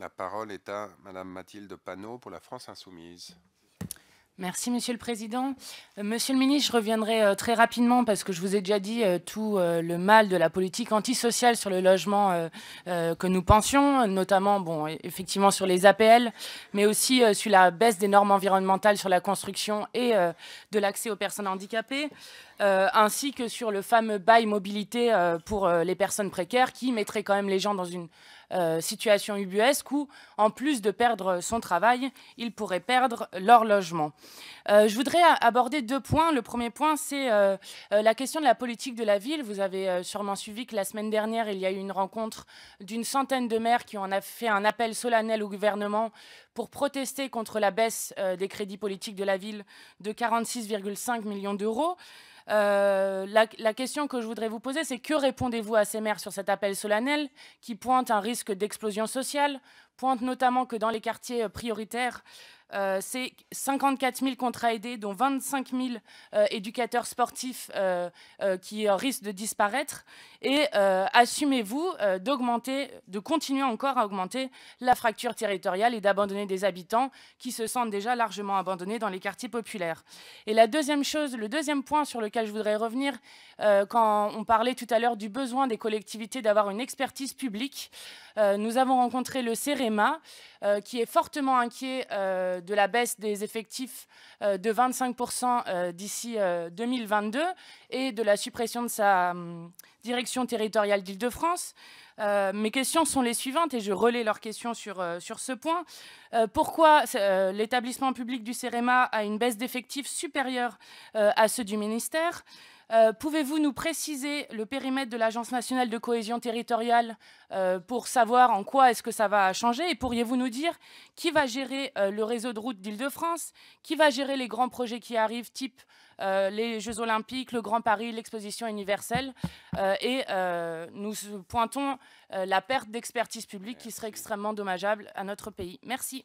La parole est à Madame Mathilde Panot pour la France Insoumise. Merci, Monsieur le Président. Euh, Monsieur le Ministre, je reviendrai euh, très rapidement parce que je vous ai déjà dit euh, tout le mal de la politique antisociale sur le logement que nous pensions, notamment, bon, e-, effectivement sur les APL, mais aussi sur la baisse des normes environnementales sur la construction et de l'accès aux personnes handicapées. ainsi que sur le fameux bail mobilité pour les personnes précaires qui mettrait quand même les gens dans une euh, situation ubuesque où, en plus de perdre son travail, ils pourraient perdre leur logement. Euh, je voudrais aborder deux points. Le premier point, c'est euh, la question de la politique de la ville. Vous avez sûrement suivi que la semaine dernière, il y a eu une rencontre d'une centaine de maires qui en a fait un appel solennel au gouvernement pour protester contre la baisse des crédits politiques de la ville de 46,5 millions d'euros. Euh, la, question que je voudrais vous poser, c'est que répondez-vous à ces maires sur cet appel solennel qui pointe un risque d'explosion sociale, pointe notamment que dans les quartiers euh, prioritaires, euh, c'est 54 000 contrats aidés, dont 25 000 euh, éducateurs sportifs euh, qui risquent de disparaître. Et assumez-vous d'augmenter, de continuer encore à augmenter la fracture territoriale et d'abandonner des habitants qui se sentent déjà largement abandonnés dans les quartiers populaires. Et la deuxième chose, le deuxième point sur lequel je voudrais revenir, quand on parlait tout à l'heure du besoin des collectivités d'avoir une expertise publique, nous avons rencontré le CEREMA, qui est fortement inquiet euh, de la baisse des effectifs euh, de 25% euh, d'ici 2022 et de la suppression de sa, hum, direction territoriale d'Île-de-France. Euh, mes questions sont les suivantes et je relais leurs questions sur, euh, sur ce point. Euh, pourquoi l'établissement public du CEREMA a une baisse d'effectifs supérieure à ceux du ministère Pouvez-vous nous préciser le périmètre de l'Agence nationale de cohésion territoriale pour savoir en quoi est-ce que ça va changer Et pourriez-vous nous dire qui va gérer le réseau de routes d'Île-de-France Qui va gérer les grands projets qui arrivent, type euh, les Jeux Olympiques, le Grand Paris, l'exposition universelle. Euh, et euh, nous pointons la perte d'expertise publique qui serait extrêmement dommageable à notre pays. Merci.